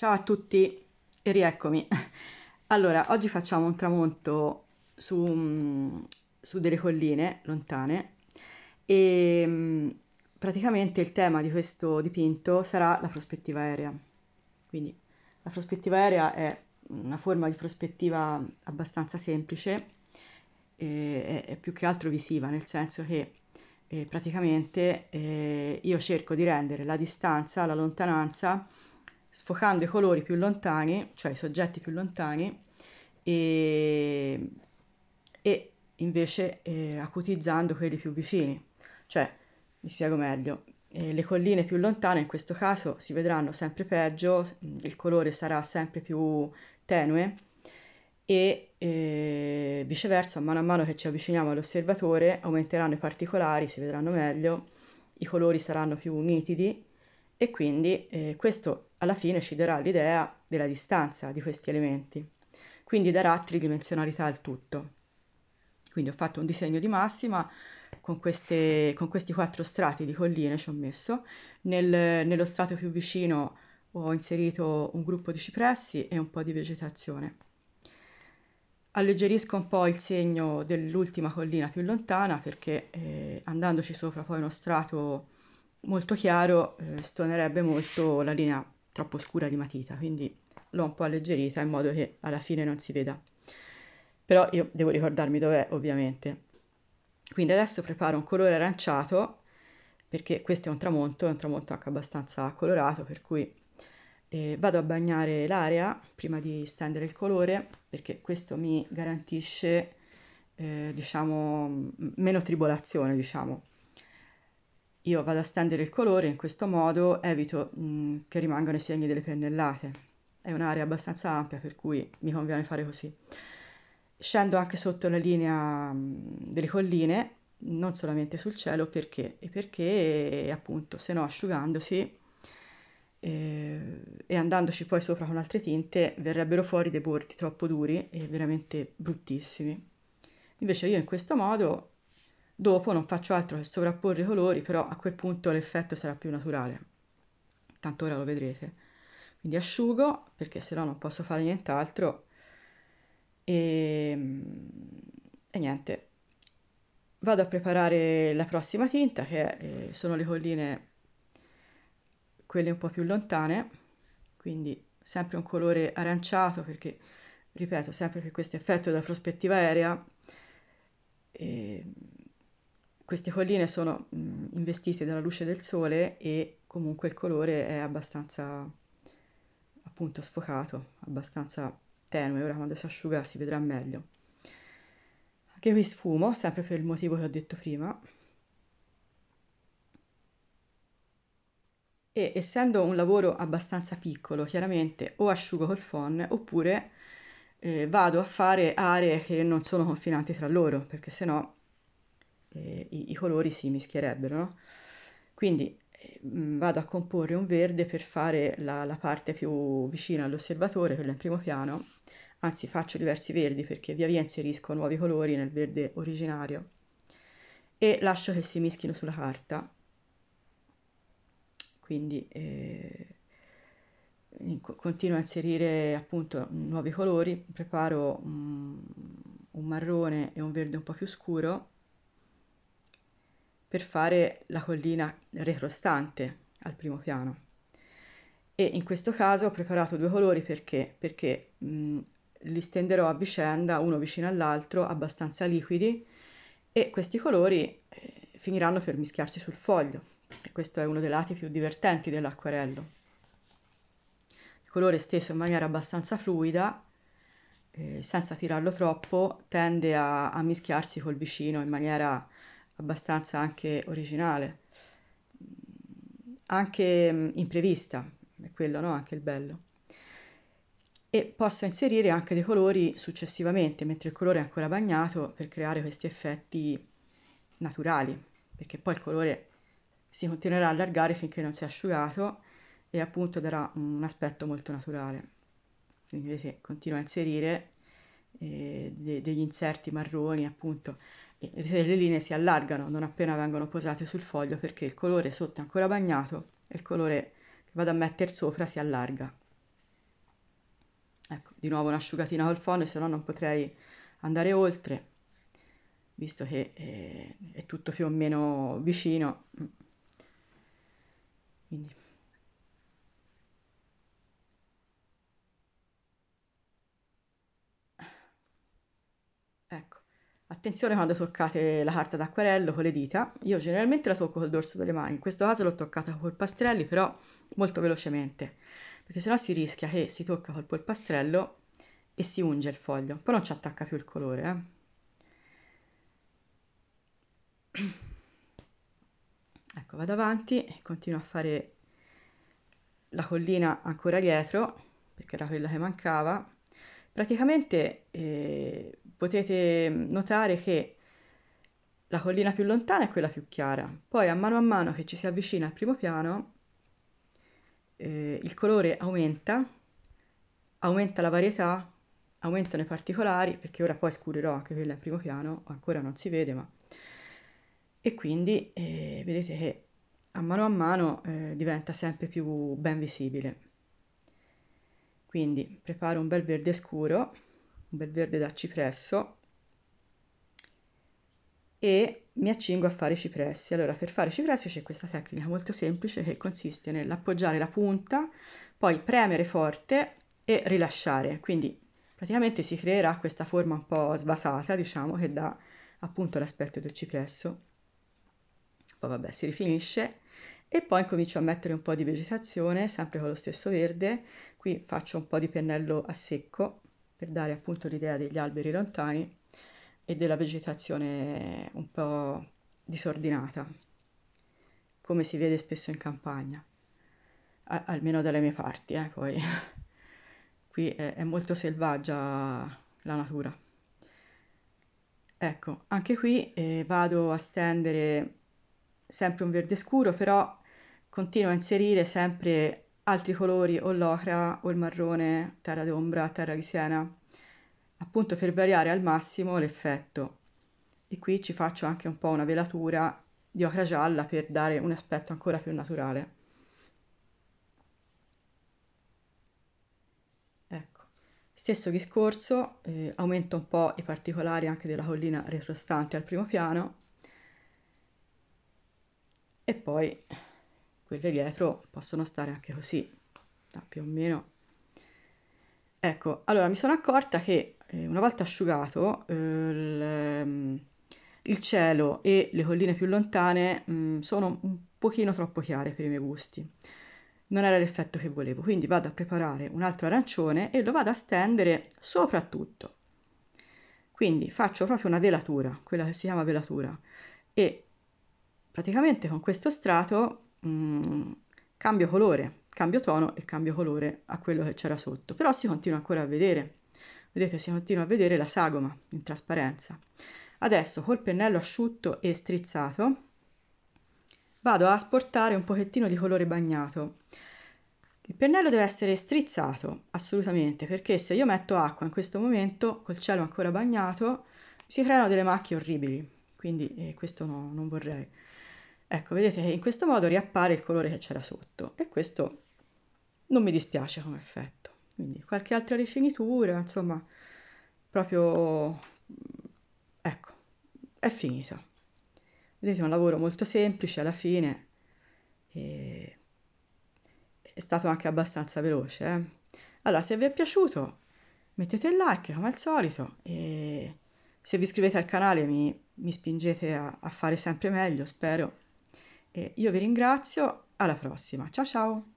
Ciao a tutti e rieccomi. Allora, oggi facciamo un tramonto su, mm, su delle colline lontane e mm, praticamente il tema di questo dipinto sarà la prospettiva aerea. Quindi la prospettiva aerea è una forma di prospettiva abbastanza semplice, eh, è, più che altro visiva, nel senso che eh, praticamente eh, io cerco di rendere la distanza, la lontananza, sfocando i colori più lontani, cioè i soggetti più lontani, e, e invece eh, acutizzando quelli più vicini. Cioè, mi spiego meglio, eh, le colline più lontane in questo caso si vedranno sempre peggio, mm, il colore sarà sempre più tenue e eh, viceversa, mano a mano che ci avviciniamo all'osservatore aumenteranno i particolari, si vedranno meglio, i colori saranno più nitidi e quindi eh, questo alla fine ci darà l'idea della distanza di questi elementi, quindi darà tridimensionalità al tutto. Quindi ho fatto un disegno di massima con, queste, con questi quattro strati di colline ci ho messo, Nel, nello strato più vicino ho inserito un gruppo di cipressi e un po' di vegetazione. Alleggerisco un po' il segno dell'ultima collina più lontana perché eh, andandoci sopra poi uno strato molto chiaro eh, stonerebbe molto la linea troppo scura di matita, quindi l'ho un po' alleggerita in modo che alla fine non si veda. Però io devo ricordarmi dov'è, ovviamente. Quindi adesso preparo un colore aranciato, perché questo è un tramonto, è un tramonto anche abbastanza colorato, per cui eh, vado a bagnare l'area prima di stendere il colore, perché questo mi garantisce, eh, diciamo, meno tribolazione, diciamo, io vado a stendere il colore, in questo modo evito mh, mm, che rimangano i segni delle pennellate. È un'area abbastanza ampia, per cui mi conviene fare così. Scendo anche sotto la linea mh, mm, delle colline, non solamente sul cielo, perché? E perché appunto, se no asciugandosi eh, e andandoci poi sopra con altre tinte, verrebbero fuori dei bordi troppo duri e veramente bruttissimi. Invece io in questo modo Dopo non faccio altro che sovrapporre i colori, però a quel punto l'effetto sarà più naturale. Tanto ora lo vedrete. Quindi asciugo, perché se no non posso fare nient'altro. E, ehm, e, niente. Vado a preparare la prossima tinta, che eh, sono le colline, quelle un po' più lontane. Quindi sempre un colore aranciato, perché, ripeto, sempre per questo effetto della prospettiva aerea... Eh, queste colline sono mh, investite dalla luce del sole e comunque il colore è abbastanza appunto sfocato, abbastanza tenue, ora quando si asciuga si vedrà meglio. Anche qui sfumo, sempre per il motivo che ho detto prima. E essendo un lavoro abbastanza piccolo, chiaramente o asciugo col phon oppure eh, vado a fare aree che non sono confinanti tra loro, perché sennò eh, i, i, colori si mischierebbero. No? Quindi eh, vado a comporre un verde per fare la, la parte più vicina all'osservatore, quella in primo piano, anzi faccio diversi verdi perché via via inserisco nuovi colori nel verde originario e lascio che si mischino sulla carta. Quindi eh, continuo a inserire appunto nuovi colori, preparo un, mm, un marrone e un verde un po' più scuro per fare la collina retrostante al primo piano. E in questo caso ho preparato due colori perché? Perché mh, li stenderò a vicenda, uno vicino all'altro, abbastanza liquidi e questi colori eh, finiranno per mischiarsi sul foglio. E questo è uno dei lati più divertenti dell'acquarello. Il colore steso in maniera abbastanza fluida, eh, senza tirarlo troppo, tende a, a mischiarsi col vicino in maniera abbastanza anche originale, mm, anche mm, imprevista, è quello no? anche il bello. E posso inserire anche dei colori successivamente, mentre il colore è ancora bagnato, per creare questi effetti naturali, perché poi il colore si continuerà a allargare finché non si è asciugato e appunto darà un aspetto molto naturale. Quindi vedete, continuo a inserire eh, de- degli inserti marroni appunto le linee si allargano non appena vengono posate sul foglio perché il colore sotto è ancora bagnato e il colore che vado a mettere sopra si allarga. Ecco, di nuovo un'asciugatina col fondo, se no non potrei andare oltre, visto che è, eh, è tutto più o meno vicino. Mm. Quindi Attenzione quando toccate la carta d'acquarello con le dita, io generalmente la tocco col dorso delle mani, in questo caso l'ho toccata col pastrelli però molto velocemente, perché sennò si rischia che si tocca col polpastrello e si unge il foglio, poi non ci attacca più il colore. Eh. Ecco, vado avanti e continuo a fare la collina ancora dietro, perché era quella che mancava. Praticamente eh, potete notare che la collina più lontana è quella più chiara, poi a mano a mano che ci si avvicina al primo piano eh, il colore aumenta, aumenta la varietà, aumentano i particolari, perché ora poi scurirò anche quella al primo piano, ancora non si vede ma... E quindi eh, vedete che a mano a mano eh, diventa sempre più ben visibile. Quindi preparo un bel verde scuro, un bel verde da cipresso e mi accingo a fare i cipressi. Allora, per fare i cipressi c'è questa tecnica molto semplice che consiste nell'appoggiare la punta, poi premere forte e rilasciare. Quindi praticamente si creerà questa forma un po' svasata, diciamo, che dà appunto l'aspetto del cipresso. Poi vabbè, si rifinisce e poi comincio a mettere un po' di vegetazione, sempre con lo stesso verde, qui faccio un po' di pennello a secco per dare appunto l'idea degli alberi lontani e della vegetazione un po' disordinata, come si vede spesso in campagna, a- almeno dalle mie parti, eh, poi qui è-, è molto selvaggia la natura. Ecco, anche qui eh, vado a stendere sempre un verde scuro, però continuo a inserire sempre altri colori o l'ocra o il marrone, terra d'ombra, terra di siena, appunto per variare al massimo l'effetto. E qui ci faccio anche un po' una velatura di ocra gialla per dare un aspetto ancora più naturale. Ecco, stesso discorso, eh, aumento un po' i particolari anche della collina retrostante al primo piano e poi quelle dietro possono stare anche così, da più o meno. Ecco, allora mi sono accorta che eh, una volta asciugato eh, il, ehm, cielo e le colline più lontane mh, mm, sono un pochino troppo chiare per i miei gusti. Non era l'effetto che volevo, quindi vado a preparare un altro arancione e lo vado a stendere soprattutto. Quindi faccio proprio una velatura, quella che si chiama velatura, e praticamente con questo strato Mm, cambio colore, cambio tono e cambio colore a quello che c'era sotto, però si continua ancora a vedere, vedete si continua a vedere la sagoma in trasparenza. Adesso col pennello asciutto e strizzato vado a asportare un pochettino di colore bagnato. Il pennello deve essere strizzato assolutamente perché se io metto acqua in questo momento col cielo ancora bagnato si creano delle macchie orribili, quindi eh, questo no, non vorrei. Ecco, vedete che in questo modo riappare il colore che c'era sotto e questo non mi dispiace come effetto. Quindi qualche altra rifinitura, insomma, proprio mm, ecco, è finito. Vedete, è un lavoro molto semplice alla fine e è stato anche abbastanza veloce. Eh? Allora, se vi è piaciuto, mettete il like come al solito e se vi iscrivete al canale mi, mi spingete a, a fare sempre meglio, spero. E io vi ringrazio, alla prossima. Ciao ciao!